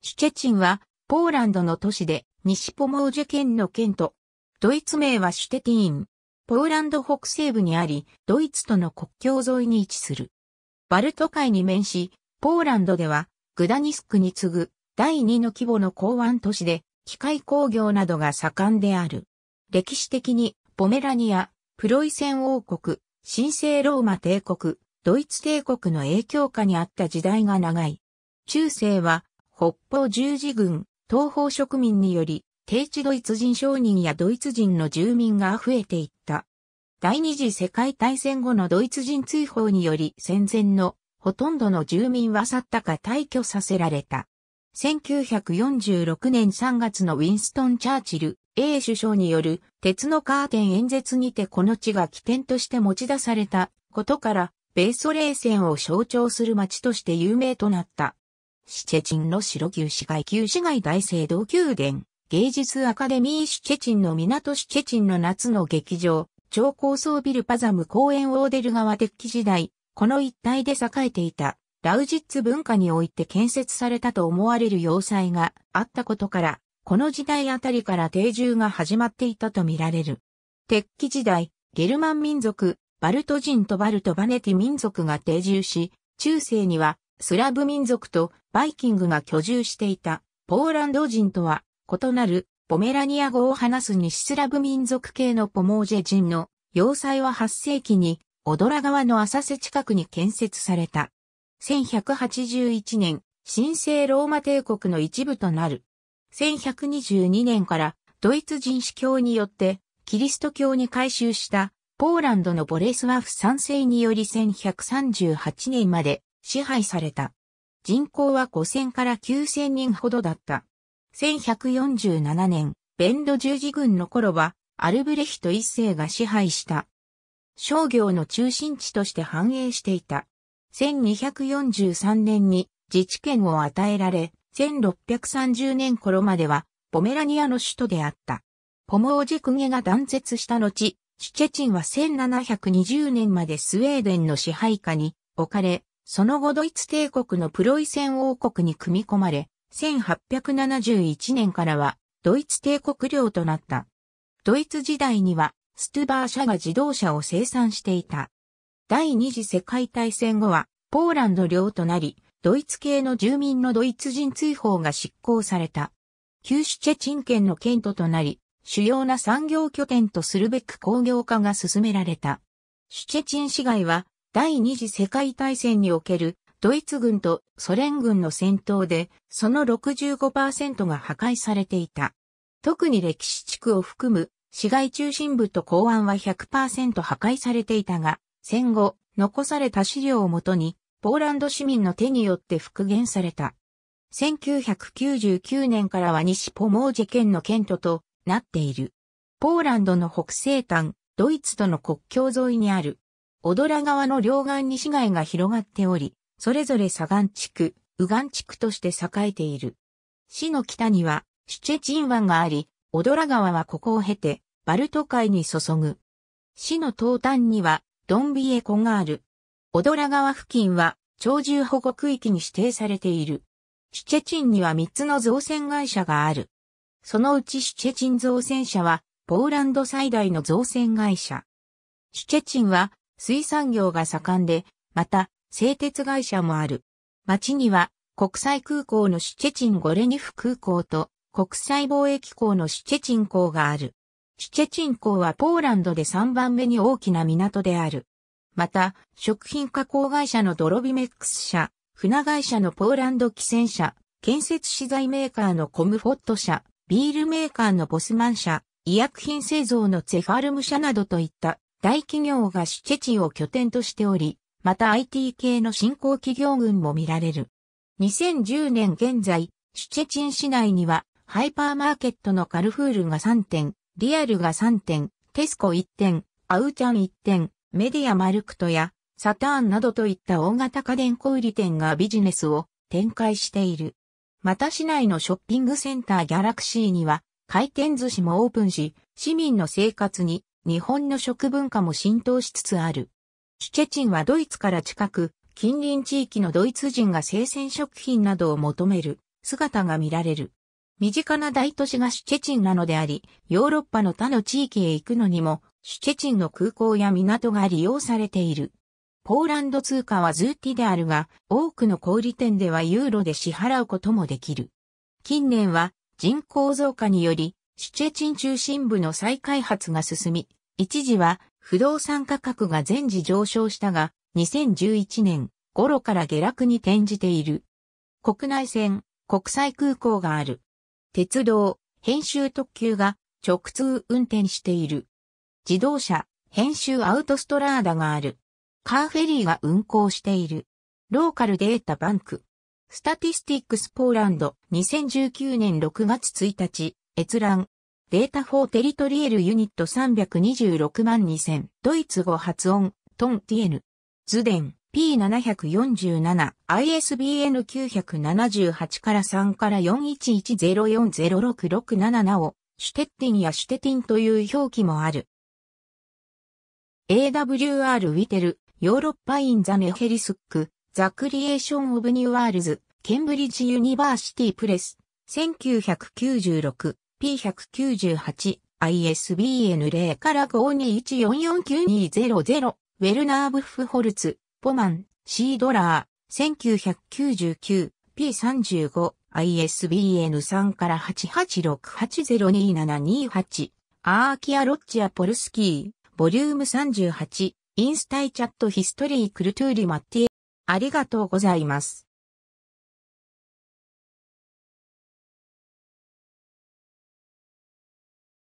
シチェチンは、ポーランドの都市で、西ポモージュ県の県と、ドイツ名はシュテティーン。ポーランド北西部にあり、ドイツとの国境沿いに位置する。バルト海に面し、ポーランドでは、グダニスクに次ぐ第2の規模の港湾都市で、機械工業などが盛んである。歴史的に、ポメラニア、プロイセン王国、神聖ローマ帝国、ドイツ帝国の影響下にあった時代が長い。中世は、北方十字軍、東方植民により、低地ドイツ人商人やドイツ人の住民が増えていった。第二次世界大戦後のドイツ人追放により戦前のほとんどの住民は去ったか退去させられた。1946年3月のウィンストン・チャーチル、A 首相による鉄のカーテン演説にてこの地が起点として持ち出されたことから、米ソ冷戦を象徴する街として有名となった。シチェチンの白牛市街旧市街大聖堂宮殿、芸術アカデミーシチェチンの港シチェチンの夏の劇場、超高層ビルパザム公園オーデル川鉄器時代、この一帯で栄えていた、ラウジッツ文化において建設されたと思われる要塞があったことから、この時代あたりから定住が始まっていたとみられる。鉄器時代、ゲルマン民族、バルト人とバルトバネティ民族が定住し、中世にはスラブ民族とバイキングが居住していたポーランド人とは異なるポメラニア語を話す西スラブ民族系のポモージェ人の要塞は8世紀にオドラ川の浅瀬近くに建設された。1181年、神聖ローマ帝国の一部となる。1122年からドイツ人司教によってキリスト教に改宗したポーランドのボレスワフ3世により1138年まで支配された。人口は5000から9000人ほどだった。1147年、ベンド十字軍の頃は、アルブレヒト一世が支配した。商業の中心地として繁栄していた。1243年に自治権を与えられ、1630年頃までは、ポメラニアの首都であった。ポモージクゲが断絶した後、チュチェチンは1720年までスウェーデンの支配下に置かれ、その後ドイツ帝国のプロイセン王国に組み込まれ、1871年からはドイツ帝国領となった。ドイツ時代にはストゥバー社が自動車を生産していた。第二次世界大戦後はポーランド領となり、ドイツ系の住民のドイツ人追放が執行された。旧シュチェチン県の県都となり、主要な産業拠点とするべく工業化が進められた。シュチェチン市街は第二次世界大戦におけるドイツ軍とソ連軍の戦闘で、その65%が破壊されていた。特に歴史地区を含む市街中心部と港湾は100%破壊されていたが、戦後、残された資料をもとに、ポーランド市民の手によって復元された。1999年からは西ポモージェ県の県都となっている。ポーランドの北西端、ドイツとの国境沿いにある小ド川の両岸に市街が広がっており、それぞれ左岸地区、右岸地区として栄えている。市の北には、シュチェチン湾があり、小ド川はここを経て、バルト海に注ぐ。市の東端には、ドンビエ湖がある。小ド川付近は、鳥獣保護区域に指定されている。シュチェチンには3つの造船会社がある。そのうちシュチェチン造船社は、ポーランド最大の造船会社。シュチェチンは、水産業が盛んで、また、製鉄会社もある。町には、国際空港のシチェチンゴレニフ空港と、国際貿易港のシチェチン港がある。シチェチン港はポーランドで3番目に大きな港である。また、食品加工会社のドロビメックス社、船会社のポーランド汽船社、建設資材メーカーのコムフォット社、ビールメーカーのボスマン社、医薬品製造のツェファルム社などといった大企業がシュチェチを拠点としており、また IT 系の新興企業群も見られる。2010年現在、シュチェチン市内には、ハイパーマーケットのカルフールが3点、リアルが3点、テスコ1点、アウチャン1点、メディアマルクトや、サターンなどといった大型家電小売店がビジネスを展開している。また市内のショッピングセンターギャラクシーには回転寿司もオープンし、市民の生活に日本の食文化も浸透しつつある。シュチェチンはドイツから近く、近隣地域のドイツ人が生鮮食品などを求める姿が見られる。身近な大都市がシュチェチンなのであり、ヨーロッパの他の地域へ行くのにも、シュチェチンの空港や港が利用されている。ポーランド通貨はズーティであるが、多くの小売店ではユーロで支払うこともできる。近年は人口増加により、シチェチン中心部の再開発が進み、一時は不動産価格が全時上昇したが、2011年頃から下落に転じている。国内線、国際空港がある。鉄道、編集特急が直通運転している。自動車、編集アウトストラーダがある。カーフェリーが運行している。ローカルデータバンク。スタティスティックスポーランド2019年6月1日、閲覧。データフォーテリトリエルユニット326万2000。ドイツ語発音、トンティエヌ。ズデン、P747、ISBN 978から3から4 1 1 0 4 0 6 6 7を、シュテッティンやシュテティンという表記もある。AWR ウィテル、ヨーロッパインザメヘリスック、ザクリエーションオブニューワールズ、ケンブリッジユニバーシティプレス、1996。P198、ISBN0 から52144920ウェルナーブフホルツ、ポマン、シードラー、1999P35、ISBN3 から8 8 6 8 0 2 7 2 8アーキアロッチアポルスキー、ボリューム38、インスタイチャットヒストリークルトゥーリマッティありがとうございます。